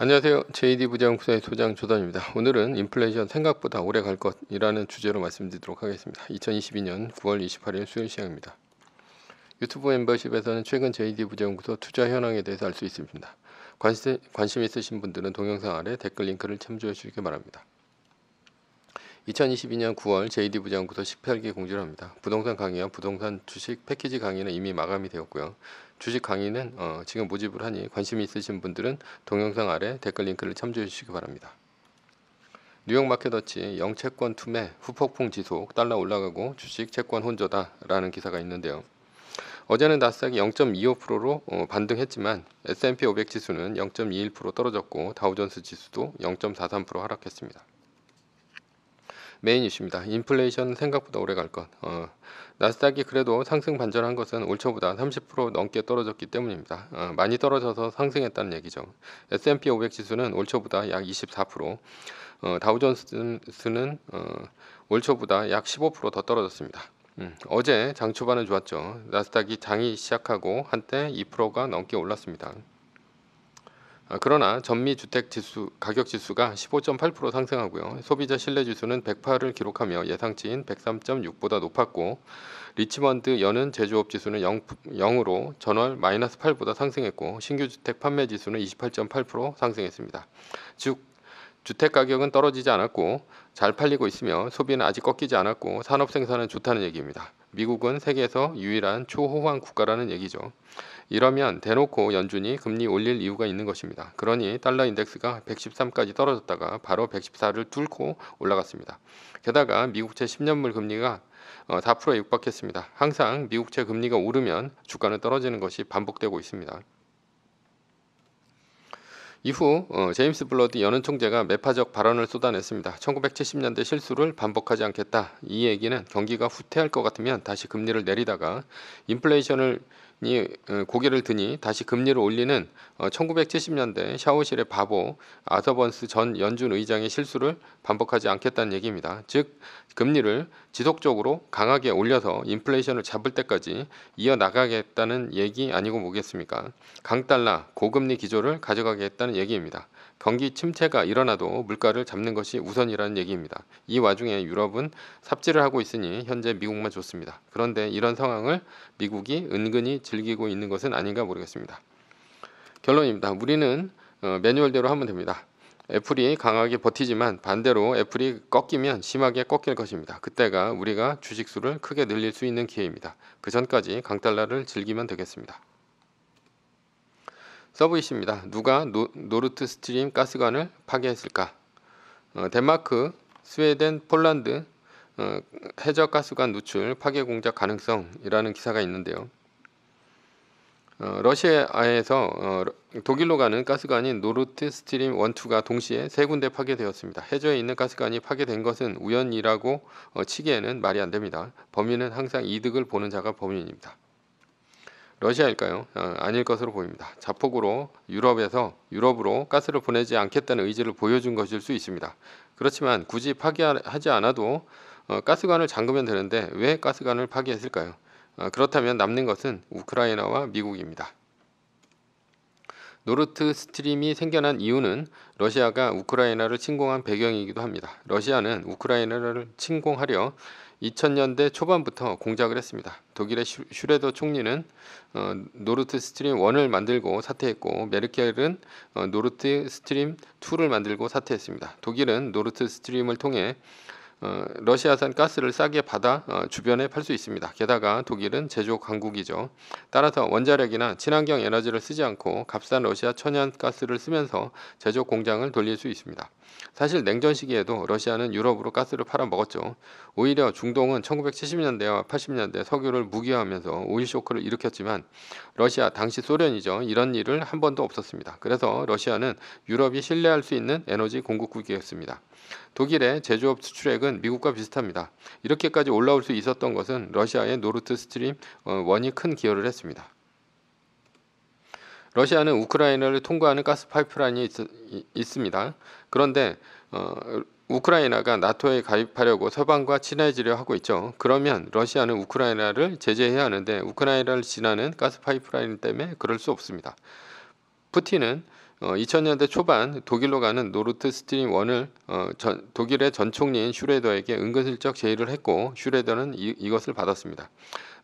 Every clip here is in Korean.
안녕하세요. JD 부자연구소의 소장 조단입니다. 오늘은 인플레이션 생각보다 오래 갈 것이라는 주제로 말씀드리도록 하겠습니다. 2022년 9월 28일 수요일 시간입니다. 유튜브 멤버십에서는 최근 JD 부자연구소 투자 현황에 대해서 알 수 있습니다. 관심, 관심 있으신 분들은 동영상 아래 댓글 링크를 참조해 주시기 바랍니다. 2022년 9월 JD 부장부터 18기 공지를 합니다. 부동산 강의와 부동산 주식 패키지 강의는 이미 마감이 되었고요. 주식 강의는 어, 지금 모집을 하니 관심이 있으신 분들은 동영상 아래 댓글 링크를 참조해 주시기 바랍니다. 뉴욕 마켓워치 영채권 투매 후폭풍 지속 달러 올라가고 주식 채권 혼조다라는 기사가 있는데요. 어제는 나스닥이 0.25%로 어, 반등했지만 S&P 500 지수는 0.21% 떨어졌고 다우존스 지수도 0.43% 하락했습니다. 메인 이슈입니다. 인플레이션 생각보다 오래 갈 것. 어, 나스닥이 그래도 상승 반전한 것은 올 초보다 30% 넘게 떨어졌기 때문입니다. 어, 많이 떨어져서 상승했다는 얘기죠. S&P 500 지수는 올 초보다 약 24%, 어, 다우존스는 어, 올 초보다 약 15%더 떨어졌습니다. 음, 어제 장 초반은 좋았죠. 나스닥이 장이 시작하고 한때 2%가 넘게 올랐습니다. 아, 그러나 전미 주택 지수 가격 지수가 15.8% 상승하고요. 소비자 신뢰 지수는 108을 기록하며 예상치인 103.6보다 높았고 리치먼드 여는 제조업 지수는 0, 0으로 전월 마이너스 8보다 상승했고 신규 주택 판매 지수는 28.8% 상승했습니다. 즉 주택 가격은 떨어지지 않았고 잘 팔리고 있으며 소비는 아직 꺾이지 않았고 산업 생산은 좋다는 얘기입니다. 미국은 세계에서 유일한 초호황 국가라는 얘기죠. 이러면 대놓고 연준이 금리 올릴 이유가 있는 것입니다. 그러니 달러 인덱스가 113까지 떨어졌다가 바로 114를 뚫고 올라갔습니다. 게다가 미국채 10년물 금리가 4%에 어, 육박했습니다. 항상 미국채 금리가 오르면 주가는 떨어지는 것이 반복되고 있습니다. 이후 어, 제임스 블러디 연은 총재가 매파적 발언을 쏟아냈습니다. 1970년대 실수를 반복하지 않겠다. 이 얘기는 경기가 후퇴할 것 같으면 다시 금리를 내리다가 인플레이션을 이 어, 고개를 드니 다시 금리를 올리는 1970년대 어, 샤오실의 바보 아서번스 전 연준 의장의 실수를 반복하지 않겠다는 얘기입니다. 즉 금리를 지속적으로 강하게 올려서 인플레이션을 잡을 때까지 이어나가겠다는 얘기 아니고 뭐겠습니까? 강달러 고금리 기조를 가져가겠다는 얘기입니다. 경기 침체가 일어나도 물가를 잡는 것이 우선이라는 얘기입니다. 이 와중에 유럽은 삽질을 하고 있으니 현재 미국만 좋습니다. 그런데 이런 상황을 미국이 은근히 즐기고 있는 것은 아닌가 모르겠습니다. 결론입니다. 우리는 어, 매뉴얼대로 하면 됩니다. 애플이 강하게 버티지만 반대로 애플이 꺾이면 심하게 꺾일 것입니다. 그때가 우리가 주식수를 크게 늘릴 수 있는 기회입니다. 그 전까지 강달러를 즐기면 되겠습니다. 서브이십니다 누가 노, 노르트 스트림 가스관을 파괴했을까? 어, 덴마크, 스웨덴, 폴란드 어, 해적 가스관 누출 파괴 공작 가능성이라는 기사가 있는데요. 어, 러시아에서 어, 독일로 가는 가스관인 노르트 스트림 1,2가 동시에 세 군데 파괴되었습니다. 해저에 있는 가스관이 파괴된 것은 우연이라고 어, 치기에는 말이 안 됩니다. 범인은 항상 이득을 보는 자가 범인입니다. 러시아일까요? 어, 아닐 것으로 보입니다. 자폭으로 유럽에서 유럽으로 가스를 보내지 않겠다는 의지를 보여준 것일 수 있습니다. 그렇지만 굳이 파기하지 않아도 어, 가스관을 잠그면 되는데 왜 가스관을 파괴했을까요 어, 그렇다면 남는 것은 우크라이나와 미국입니다. 노르트 스트림이 생겨난 이유는 러시아가 우크라이나를 침공한 배경이기도 합니다. 러시아는 우크라이나를 침공하려 2000년대 초반부터 공작을 했습니다. 독일의 슈레더 총리는 어, 노르트 스트림 1을 만들고 사퇴했고 메르켈은 어, 노르트 스트림 2를 만들고 사퇴했습니다. 독일은 노르트 스트림을 통해 어, 러시아산 가스를 싸게 받아 어, 주변에 팔 수 있습니다. 게다가 독일은 제조 강국이죠. 따라서 원자력이나 친환경 에너지를 쓰지 않고 값싼 러시아 천연가스를 쓰면서 제조 공장을 돌릴 수 있습니다. 사실 냉전 시기에도 러시아는 유럽으로 가스를 팔아 먹었죠. 오히려 중동은 1970년대와 80년대 석유를 무기화하면서 오일 쇼크를 일으켰지만 러시아 당시 소련이죠. 이런 일을 한 번도 없었습니다. 그래서 러시아는 유럽이 신뢰할 수 있는 에너지 공급국이었습니다. 독일의 제조업 수출액은 미국과 비슷합니다. 이렇게까지 올라올 수 있었던 것은 러시아의 노르트 스트림 어, 원이 큰 기여를 했습니다. 러시아는 우크라이나를 통과하는 가스 파이프라인이 있, 습니다 그런데 어, 우크라이나가 나토에 가입하려고 서방과 친해지려 하고 있죠. 그러면 러시아는 우크라이나를 제재해야 하는데 우크라이나를 지나는 가스 파이프라인 때문에 그럴 수 없습니다. 푸틴은 어, 2000년대 초반 독일로 가는 노르트 스트림 1을 어, 전, 독일의 전 총리인 슈레더에게 은근슬쩍 제의를 했고 슈레더는 이, 이것을 받았습니다.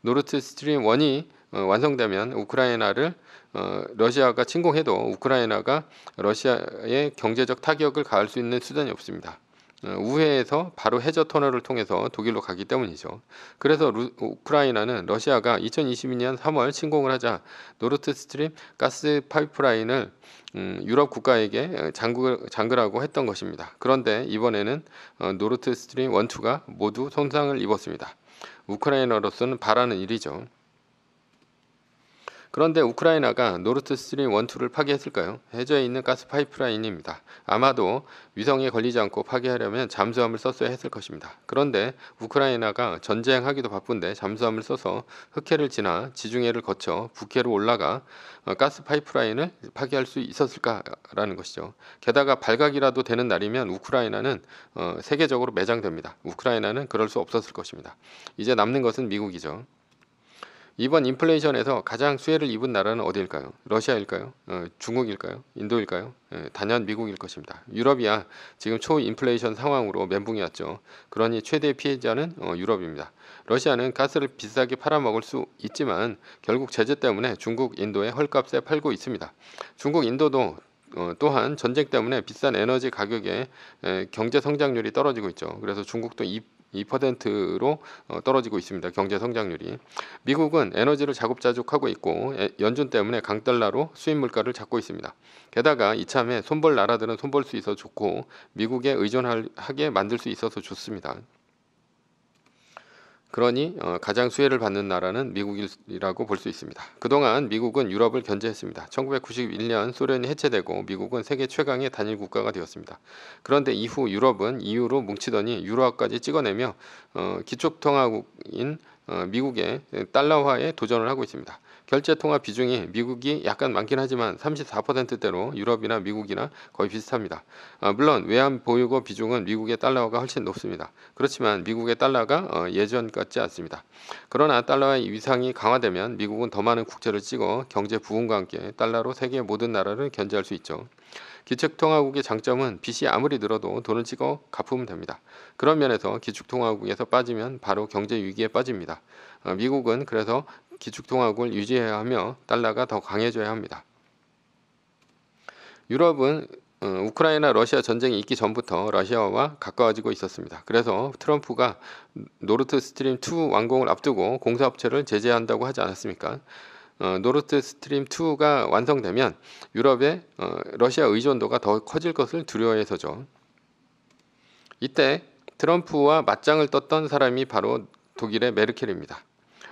노르트 스트림 1이 어, 완성되면 우크라이나를 어, 러시아가 침공해도 우크라이나가 러시아의 경제적 타격을 가할 수 있는 수단이 없습니다. 어, 우회해서 바로 해저 터널을 통해서 독일로 가기 때문이죠. 그래서 루, 우크라이나는 러시아가 2022년 3월 침공을 하자 노르트 스트림 가스 파이프라인을 음, 유럽 국가에게 장구, 어, 장그라고 했던 것입니다. 그런데 이번에는 어, 노르트 스트림 원투가 모두 손상을 입었습니다. 우크라이나로서는 바라는 일이죠. 그런데 우크라이나가 노르트 스트림 1, 2를 파괴했을까요? 해저에 있는 가스 파이프라인입니다. 아마도 위성에 걸리지 않고 파괴하려면 잠수함을 썼어야 했을 것입니다. 그런데 우크라이나가 전쟁하기도 바쁜데 잠수함을 써서 흑해를 지나 지중해를 거쳐 북해로 올라가 가스 파이프라인을 파괴할 수 있었을까라는 것이죠. 게다가 발각이라도 되는 날이면 우크라이나는 어, 세계적으로 매장됩니다. 우크라이나는 그럴 수 없었을 것입니다. 이제 남는 것은 미국이죠. 이번 인플레이션에서 가장 수혜를 입은 나라는 어디일까요? 러시아일까요? 어, 중국일까요? 인도일까요? 예, 단연 미국일 것입니다. 유럽이야 지금 초인플레이션 상황으로 멘붕이 왔죠. 그러니 최대 피해자는 어, 유럽입니다. 러시아는 가스를 비싸게 팔아먹을 수 있지만 결국 제재 때문에 중국, 인도에 헐값에 팔고 있습니다. 중국, 인도도 어, 또한 전쟁 때문에 비싼 에너지 가격에 에, 경제 성장률이 떨어지고 있죠. 그래서 중국도 이, 2%로 어, 떨어지고 있습니다. 경제 성장률이. 미국은 에너지를 자급자족하고 있고 연준 때문에 강달러로 수입 물가를 잡고 있습니다. 게다가 이참에 손볼 나라들은 손볼 수 있어 좋고 미국에 의존하게 만들 수 있어서 좋습니다. 그러니 어, 가장 수혜를 받는 나라는 미국이라고 볼 수 있습니다. 그동안 미국은 유럽을 견제했습니다. 1991년 소련이 해체되고 미국은 세계 최강의 단일 국가가 되었습니다. 그런데 이후 유럽은 이후로 뭉치더니 유로화까지 찍어내며 어, 기초통화국인 어, 미국의 달러화에 도전을 하고 있습니다. 결제 통화 비중이 미국이 약간 많긴 하지만 34%대로 유럽이나 미국이나 거의 비슷합니다. 아, 물론 외환 보유고 비중은 미국의 달러가 훨씬 높습니다. 그렇지만 미국의 달러가 어, 예전 같지 않습니다. 그러나 달러의 위상이 강화되면 미국은 더 많은 국채를 찍어 경제 부흥과 함께 달러로 세계 모든 나라를 견제할 수 있죠. 기축통화국의 장점은 빚이 아무리 늘어도 돈을 찍어 갚으면 됩니다. 그런 면에서 기축통화국에서 빠지면 바로 경제 위기에 빠집니다. 어, 미국은 그래서 기축통화국을 유지해야 하며 달러가 더 강해져야 합니다. 유럽은 어, 우크라이나 러시아 전쟁이 있기 전부터 러시아와 가까워지고 있었습니다. 그래서 트럼프가 노르트 스트림 2 완공을 앞두고 공사업체를 제재한다고 하지 않았습니까? 어, 노르트 스트림 2가 완성되면 유럽의 어, 러시아 의존도가 더 커질 것을 두려워해서죠. 이때 트럼프와 맞짱을 떴던 사람이 바로 독일의 메르켈입니다.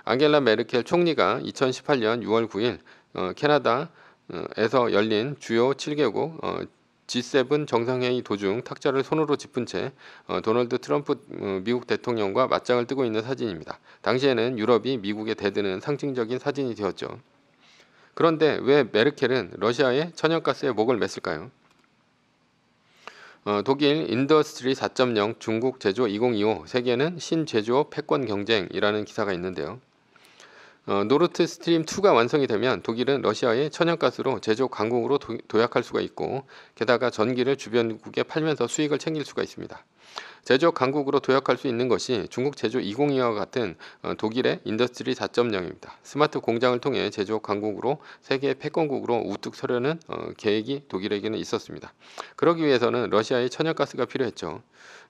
앙겔라 메르켈 총리가 2018년 6월 9일 어, 캐나다에서 열린 주요 7개국 어, G7 정상회의 도중 탁자를 손으로 짚은 채 어, 도널드 트럼프 어, 미국 대통령과 맞짱을 뜨고 있는 사진입니다. 당시에는 유럽이 미국에 대드는 상징적인 사진이 되었죠. 그런데 왜 메르켈은 러시아의 천연가스에 목을 맸을까요? 어, 독일 인더스트리 4.0 중국 제조 2025 세계는 신제조업 패권 경쟁이라는 기사가 있는데요. 어, 노르트 스트림 2가 완성이 되면 독일은 러시아의 천연가스로 제조 강국으로 도, 약할 수가 있고 게다가 전기를 주변국에 팔면서 수익을 챙길 수가 있습니다. 제조업 강국으로 도약할 수 있는 것이 중국 제조 2025와 같은 어, 독일의 인더스트리 4.0입니다. 스마트 공장을 통해 제조업 강국으로 세계의 패권국으로 우뚝 서려는 어, 계획이 독일에게는 있었습니다. 그러기 위해서는 러시아의 천연가스가 필요했죠.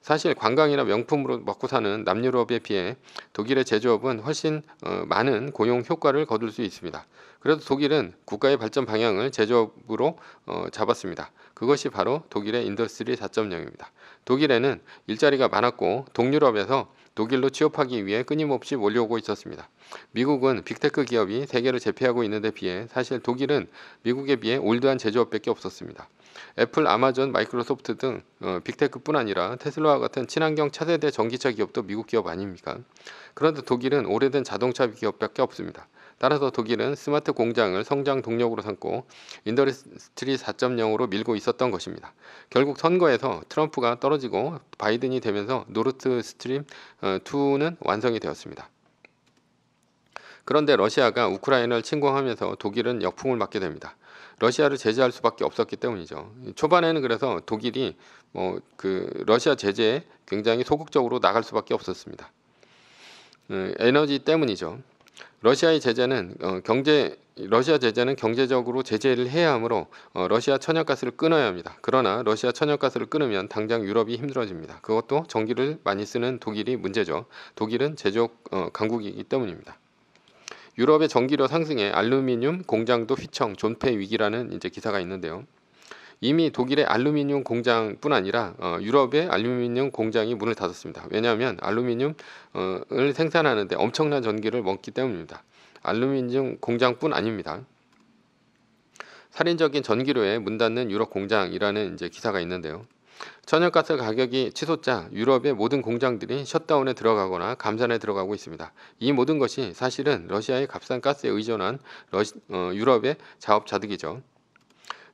사실 관광이나 명품으로 먹고 사는 남유럽에 비해 독일의 제조업은 훨씬 어, 많은 고용 효과를 거둘 수 있습니다. 그래도 독일은 국가의 발전 방향을 제조업으로 어, 잡았습니다. 그것이 바로 독일의 인더스트리 4.0입니다. 독일에는 일자리가 많았고 동유럽에서 독일로 취업하기 위해 끊임없이 몰려오고 있었습니다. 미국은 빅테크 기업이 세계를 제패하고 있는 데 비해 사실 독일은 미국에 비해 올드한 제조업밖에 없었습니다. 애플, 아마존, 마이크로소프트 등 어, 빅테크뿐 아니라 테슬라와 같은 친환경 차세대 전기차 기업도 미국 기업 아닙니까? 그런데 독일은 오래된 자동차 기업밖에 없습니다. 따라서 독일은 스마트 공장을 성장 동력으로 삼고 인더스트리 4.0으로 밀고 있었던 것입니다. 결국 선거에서 트럼프가 떨어지고 바이든이 되면서 노르트 스트림 2는 어, 완성이 되었습니다. 그런데 러시아가 우크라이나를 침공하면서 독일은 역풍을 맞게 됩니다. 러시아를 제재할 수밖에 없었기 때문이죠. 초반에는 그래서 독일이 뭐그 러시아 제재에 굉장히 소극적으로 나갈 수밖에 없었습니다. 어, 에너지 때문이죠. 러시아의 제재는 어, 경제 러시아 제재는 경제적으로 제재를 해야 하므로 어, 러시아 천연가스를 끊어야 합니다. 그러나 러시아 천연가스를 끊으면 당장 유럽이 힘들어집니다. 그것도 전기를 많이 쓰는 독일이 문제죠. 독일은 제조업 어, 강국이기 때문입니다. 유럽의 전기료 상승에 알루미늄 공장도 휘청 존폐 위기라는 이제 기사가 있는데요. 이미 독일의 알루미늄 공장뿐 아니라 어, 유럽의 알루미늄 공장이 문을 닫았습니다. 왜냐하면 알루미늄을 생산하는데 엄청난 전기를 먹기 때문입니다. 알루미늄 공장뿐 아닙니다. 살인적인 전기료에 문 닫는 유럽 공장이라는 이제 기사가 있는데요. 천연가스 가격이 치솟자 유럽의 모든 공장들이 셧다운에 들어가거나 감산에 들어가고 있습니다. 이 모든 것이 사실은 러시아의 값싼 가스에 의존한 러시, 어, 유럽의 자업자득이죠.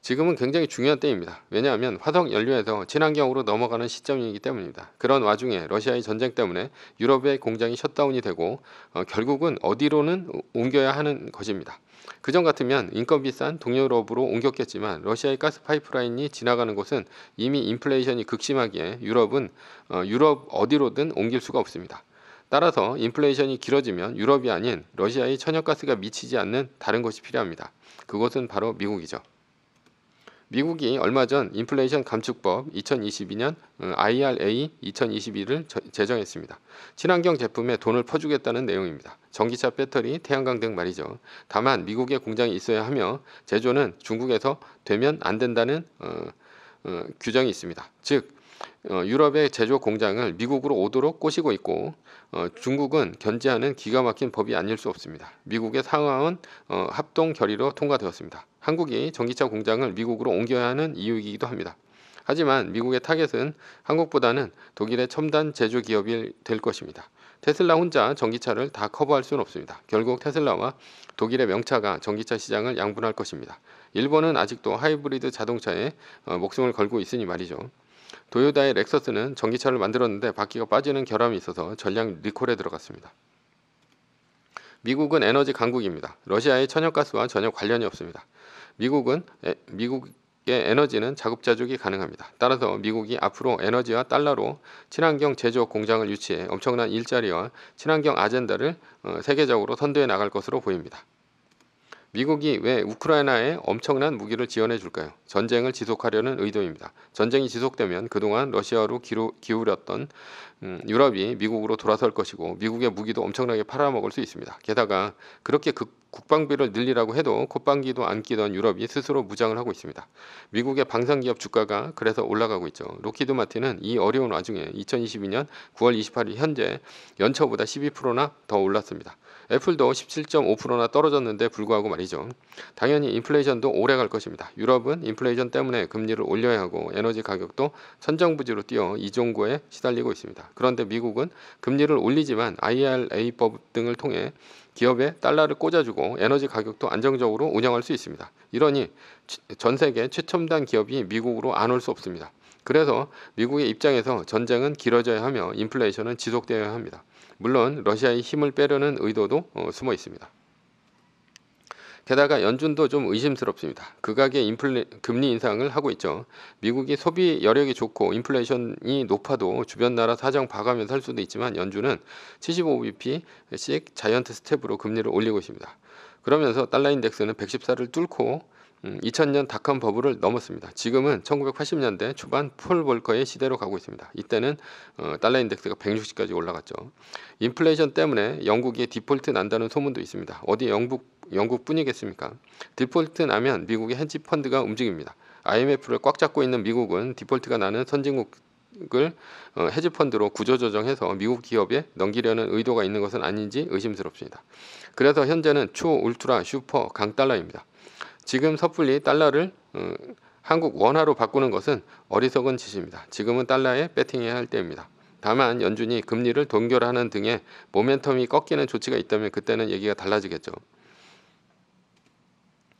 지금은 굉장히 중요한 때입니다. 왜냐하면 화석 연료에서 친환경으로 넘어가는 시점이기 때문입니다. 그런 와중에 러시아의 전쟁 때문에 유럽의 공장이 셧다운이 되고 어, 결국은 어디로는 옮겨야 하는 것입니다. 그전 같으면 인건비 싼 동유럽으로 옮겼겠지만 러시아의 가스 파이프라인이 지나가는 곳은 이미 인플레이션이 극심하기에 유럽은 어, 유럽 어디로든 옮길 수가 없습니다. 따라서 인플레이션이 길어지면 유럽이 아닌 러시아의 천연가스가 미치지 않는 다른 곳이 필요합니다. 그것은 바로 미국이죠. 미국이 얼마 전 인플레이션 감축법 2022년 IRA 2022를 제정했습니다. 친환경 제품에 돈을 퍼주겠다는 내용입니다. 전기차 배터리, 태양광 등 말이죠. 다만 미국에 공장이 있어야 하며 제조는 중국에서 되면 안 된다는 어, 어, 규정이 있습니다. 즉 어, 유럽의 제조 공장을 미국으로 오도록 꼬시고 있고 어, 중국은 견제하는 기가 막힌 법이 아닐 수 없습니다. 미국의 상하원 어, 합동 결의로 통과되었습니다. 한국이 전기차 공장을 미국으로 옮겨야 하는 이유이기도 합니다. 하지만 미국의 타겟은 한국보다는 독일의 첨단 제조 기업이 될 것입니다. 테슬라 혼자 전기차를 다 커버할 수는 없습니다. 결국 테슬라와 독일의 명차가 전기차 시장을 양분할 것입니다. 일본은 아직도 하이브리드 자동차에 목숨을 걸고 있으니 말이죠. 도요다의 렉서스는 전기차를 만들었는데 바퀴가 빠지는 결함이 있어서 전량 리콜에 들어갔습니다. 미국은 에너지 강국입니다. 러시아의 천연가스와 전혀 관련이 없습니다. 미국은 에, 미국의 에너지는 자급자족이 가능합니다. 따라서 미국이 앞으로 에너지와 달러로 친환경 제조업 공장을 유치해 엄청난 일자리와 친환경 아젠다를 어, 세계적으로 선도해 나갈 것으로 보입니다. 미국이 왜 우크라이나에 엄청난 무기를 지원해 줄까요? 전쟁을 지속하려는 의도입니다. 전쟁이 지속되면 그동안 러시아로 기루, 기울였던 음, 유럽이 미국으로 돌아설 것이고 미국의 무기도 엄청나게 팔아먹을 수 있습니다. 게다가 그렇게 극 국방비를 늘리라고 해도 콧방귀도 안 끼던 유럽이 스스로 무장을 하고 있습니다. 미국의 방산기업 주가가 그래서 올라가고 있죠. 로키드 마틴은 이 어려운 와중에 2022년 9월 28일 현재 연초보다 12%나 더 올랐습니다. 애플도 17.5%나 떨어졌는데 불구하고 말이죠. 당연히 인플레이션도 오래 갈 것입니다. 유럽은 인플레이션 때문에 금리를 올려야 하고 에너지 가격도 천정부지로 뛰어 이종고에 시달리고 있습니다. 그런데 미국은 금리를 올리지만 IRA법 등을 통해 기업에 달러를 꽂아주고 에너지 가격도 안정적으로 운영할 수 있습니다. 이러니 전 세계 최첨단 기업이 미국으로 안 올 수 없습니다. 그래서 미국의 입장에서 전쟁은 길어져야 하며 인플레이션은 지속되어야 합니다. 물론 러시아의 힘을 빼려는 의도도 어, 숨어 있습니다. 게다가 연준도 좀 의심스럽습니다. 극악의 인플레, 금리 인상을 하고 있죠. 미국이 소비 여력이 좋고 인플레이션이 높아도 주변 나라 사정 봐가면서 할 수도 있지만 연준은 75bp씩 자이언트 스텝으로 금리를 올리고 있습니다. 그러면서 달러 인덱스는 114를 뚫고 2000년 음, 닷컴 버블을 넘었습니다. 지금은 1980년대 초반 폴 볼커의 시대로 가고 있습니다. 이때는 어, 달러 인덱스가 160까지 올라갔죠. 인플레이션 때문에 영국이 디폴트 난다는 소문도 있습니다. 어디 영국 영국뿐이겠습니까? 디폴트 나면 미국의 헤지 펀드가 움직입니다. IMF를 꽉 잡고 있는 미국은 디폴트가 나는 선진국을 어, 헤지펀드로 구조조정해서 미국 기업에 넘기려는 의도가 있는 것은 아닌지 의심스럽습니다. 그래서 현재는 초 울트라 슈퍼 강달러입니다. 지금 섣불리 달러를 음, 한국 원화로 바꾸는 것은 어리석은 짓입니다. 지금은 달러에 배팅해야 할 때입니다. 다만 연준이 금리를 동결하는 등의 모멘텀이 꺾이는 조치가 있다면 그때는 얘기가 달라지겠죠.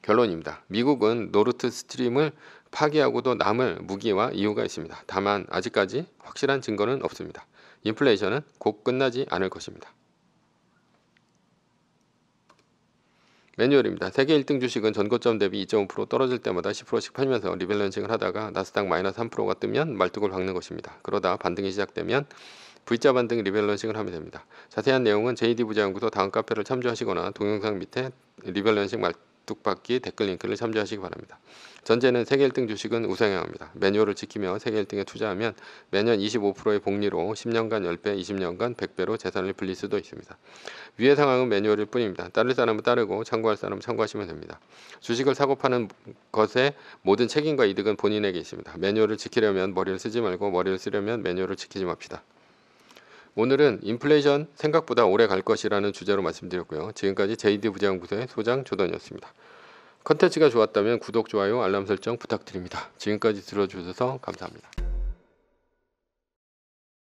결론입니다. 미국은 노르트 스트림을 파기하고도 남을 무기와 이유가 있습니다. 다만 아직까지 확실한 증거는 없습니다. 인플레이션은 곧 끝나지 않을 것입니다. 매뉴얼입니다. 세계 1등 주식은 전고점 대비 2.5% 떨어질 때마다 10%씩 팔면서 리밸런싱을 하다가 나스닥 마이너스 3%가 뜨면 말뚝을 박는 것입니다. 그러다 반등이 시작되면 V자 반등 리밸런싱을 하면 됩니다. 자세한 내용은 JD부자연구소 다음 카페를 참조하시거나 동영상 밑에 리밸런싱 말 뚝박기 댓글 링크를 참조하시기 바랍니다. 전제는 세계 1등 주식은 우상향합니다. 매뉴얼을 지키며 세계 1등에 투자하면 매년 25%의 복리로 10년간 10배, 20년간 100배로 재산을 불릴 수도 있습니다. 위의 상황은 매뉴얼일 뿐입니다. 따를 사람은 따르고 참고할 사람은 참고하시면 됩니다. 주식을 사고 파는 것에 모든 책임과 이득은 본인에게 있습니다. 매뉴얼을 지키려면 머리를 쓰지 말고 머리를 쓰려면 매뉴얼을 지키지 맙시다. 오늘은 인플레이션 생각보다 오래 갈 것이라는 주제로 말씀드렸고요. 지금까지 JD 부장부서의 소장 조던이었습니다. 컨텐츠가 좋았다면 구독, 좋아요, 알람 설정 부탁드립니다. 지금까지 들어주셔서 감사합니다.